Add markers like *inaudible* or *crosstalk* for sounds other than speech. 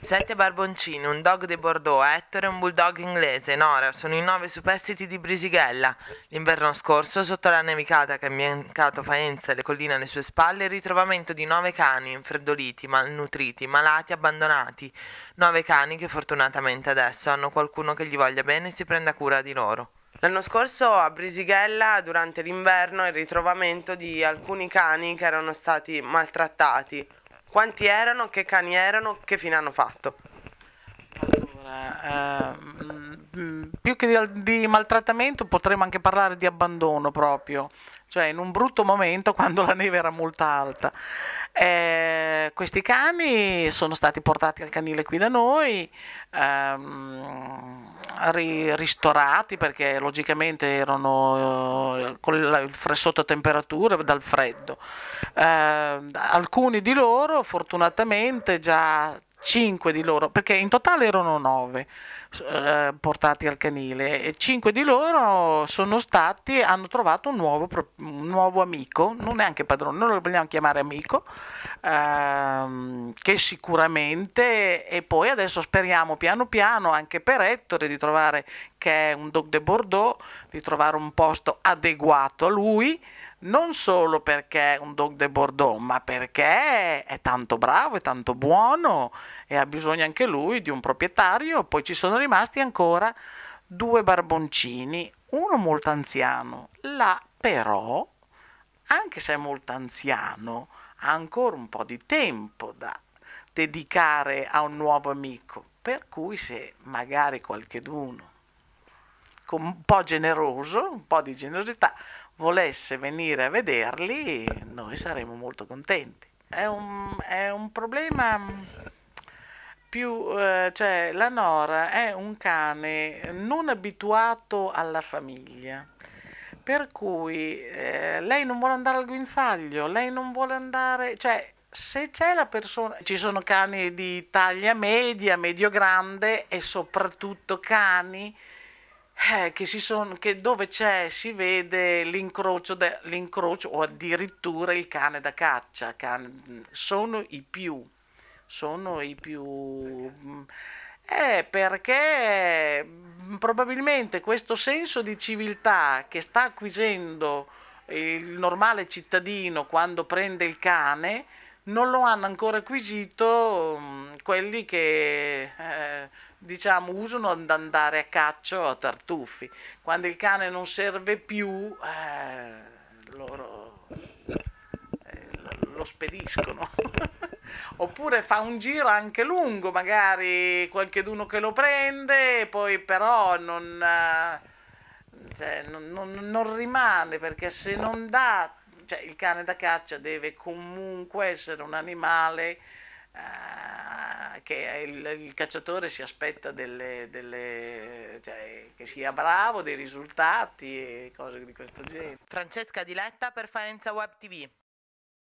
Sette barboncini, un dog di Bordeaux, eh? Ettore e un bulldog inglese, Nora, sono i nove superstiti di Brisighella. L'inverno scorso, sotto la nevicata che ha imbiancato Faenza e le colline alle sue spalle, il ritrovamento di nove cani infreddoliti, malnutriti, malati, abbandonati. Nove cani che fortunatamente adesso hanno qualcuno che gli voglia bene e si prenda cura di loro. L'anno scorso a Brisighella, durante l'inverno, il ritrovamento di alcuni cani che erano stati maltrattati. Quanti erano, che cani erano, che fine hanno fatto? eh, ehm, mm, più che di, di maltrattamento potremmo anche parlare di abbandono proprio, cioè in un brutto momento *laughs* quando la neve era molto alta. Eh, questi cani sono stati portati al canile qui da noi, ehm, ri ristorati perché logicamente erano eh, con la, il fressotto a temperatura dal freddo. Eh, alcuni di loro fortunatamente già 5 di loro, perché in totale erano 9 eh, portati al canile, e 5 di loro sono stati, hanno trovato un nuovo, un nuovo amico, non neanche padrone, non lo vogliamo chiamare amico, ehm, che sicuramente, e poi adesso speriamo piano piano anche per Ettore di trovare, che è un dog de Bordeaux, di trovare un posto adeguato a lui, non solo perché è un dog de Bordeaux, ma perché è tanto bravo, è tanto buono e ha bisogno anche lui di un proprietario. Poi ci sono rimasti ancora due barboncini, uno molto anziano, là però, anche se è molto anziano, ha ancora un po' di tempo da dedicare a un nuovo amico, per cui se magari qualcheduno Ecco, un po' generoso, un po' di generosità, volesse venire a vederli, noi saremmo molto contenti. È un, è un problema più, eh, cioè la Nora è un cane non abituato alla famiglia, per cui eh, lei non vuole andare al guinzaglio, lei non vuole andare, cioè se c'è la persona, ci sono cani di taglia media, medio grande e soprattutto cani eh, che son, che dove c'è si vede l'incrocio, de, l'incrocio, o addirittura il cane da caccia, cane, sono i più, sono i più... Mm, eh, perché mm, probabilmente questo senso di civiltà che sta acquisendo il normale cittadino quando prende il cane non lo hanno ancora acquisito mm, quelli che... Eh, diciamo, usano ad andare a caccio a tartuffi. Quando il cane non serve più, eh, loro eh, lo spediscono. *laughs* Oppure fa un giro anche lungo, magari qualcheduno che lo prende, poi però non, eh, cioè, non, non, non rimane perché se non dà, cioè, il cane da caccia deve comunque essere un animale eh, che il, il, cacciatore si aspetta delle, delle, cioè, che sia bravo, dei risultati e cose di questo genere. Francesca Diletta per Faenza Web TV.